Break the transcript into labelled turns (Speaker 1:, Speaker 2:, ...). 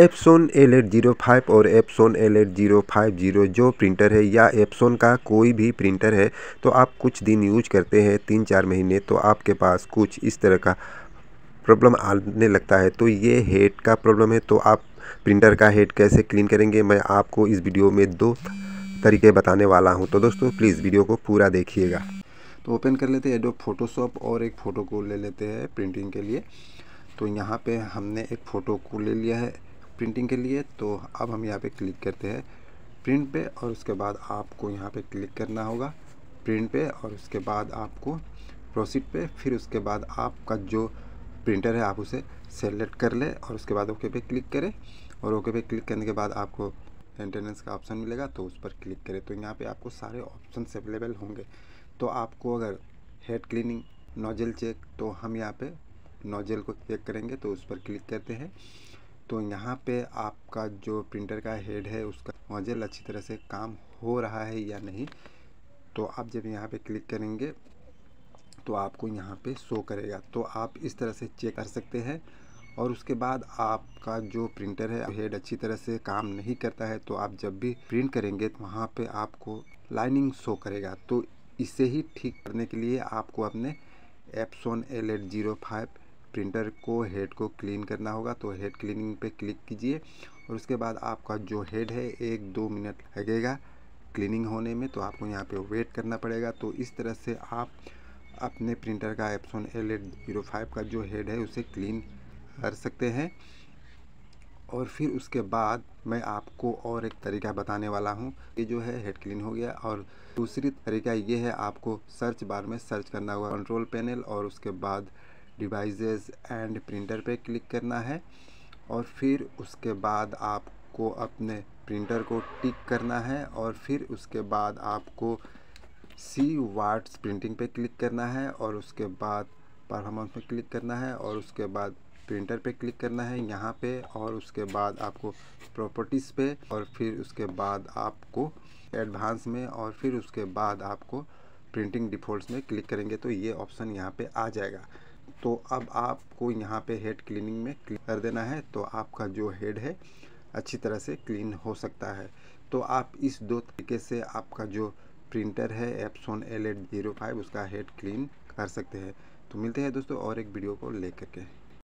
Speaker 1: epsilon L eight zero five और Epson L eight zero five zero जो printer है या एप्सोन का कोई भी प्रिंटर है तो आप कुछ दिन यूज करते हैं तीन चार महीने तो आपके पास कुछ इस तरह का प्रॉब्लम आने लगता है तो ये हेड का प्रॉब्लम है तो आप प्रिंटर का हेड कैसे क्लीन करेंगे मैं आपको इस वीडियो में दो तरीके बताने वाला हूँ तो दोस्तों प्लीज़ वीडियो को पूरा देखिएगा तो ओपन कर लेते हैं एडो फोटोशॉप और एक फ़ोटो को ले लेते हैं प्रिंटिंग के लिए तो यहाँ पे हमने एक फ़ोटो को ले लिया है प्रिंटिंग के लिए तो अब हम यहाँ पे क्लिक करते हैं प्रिंट पे और उसके बाद आपको यहाँ पे क्लिक करना होगा प्रिंट पे और उसके बाद आपको प्रोसीड पे फिर उसके बाद आपका जो प्रिंटर है आप उसे सेलेक्ट कर ले और उसके बाद ओके पे क्लिक करें और ओके पे क्लिक करने के बाद आपको मेंटेनेंस का ऑप्शन मिलेगा तो उस पर क्लिक करें तो यहाँ पर आपको सारे ऑप्शन अवेलेबल होंगे तो आपको अगर हेड क्लिनिंग नोजल चेक तो हम यहाँ पर नोजल को चेक करेंगे तो उस पर क्लिक करते हैं तो यहाँ पे आपका जो प्रिंटर का हेड है उसका मॉजल अच्छी तरह से काम हो रहा है या नहीं तो आप जब यहाँ पे क्लिक करेंगे तो आपको यहाँ पे शो करेगा तो आप इस तरह से चेक कर सकते हैं और उसके बाद आपका जो प्रिंटर है हेड अच्छी तरह से काम नहीं करता है तो आप जब भी प्रिंट करेंगे तो वहाँ पर आपको लाइनिंग शो करेगा तो इसे ही ठीक करने के लिए आपको अपने Epson L eight zero five printer को हेड को क्लीन करना होगा तो हेड क्लीनिंग पे क्लिक कीजिए और उसके बाद आपका जो हेड है एक दो मिनट लगेगा क्लीनिंग होने में तो आपको यहाँ पे वेट करना पड़ेगा तो इस तरह से आप अपने प्रिंटर का Epson L eight zero five का जो हेड है उसे क्लीन कर सकते हैं और फिर उसके बाद मैं आपको और एक तरीका बताने वाला हूँ ये जो है हेड क्लीन हो गया और दूसरी तरीका ये है आपको सर्च बार में सर्च करना होगा कंट्रोल पैनल और उसके बाद डिवाइसेस एंड प्रिंटर पे क्लिक करना है और फिर उसके बाद आपको अपने प्रिंटर को टिक करना है और फिर उसके बाद आपको सी वाट्स प्रिंटिंग पे क्लिक करना है और उसके बाद परफॉर्मेंस पे क्लिक करना है और उसके बाद प्रिंटर पे क्लिक करना है यहाँ पे और उसके बाद आपको प्रॉपर्टीज़ पे और फिर उसके बाद आपको एडवांस में और फिर उसके बाद आपको प्रिंटिंग डिफ़ॉल्ट्स में क्लिक करेंगे तो ये ऑप्शन यहाँ पे आ जाएगा तो अब आपको यहाँ पे हेड क्लीनिंग में क्लीन कर देना है तो आपका जो हेड है अच्छी तरह से क्लीन हो सकता है तो आप इस दो तरीके से आपका जो प्रिंटर है Epson L eight zero five उसका हेड क्लीन कर सकते हैं तो मिलते हैं दोस्तों और एक वीडियो को ले करके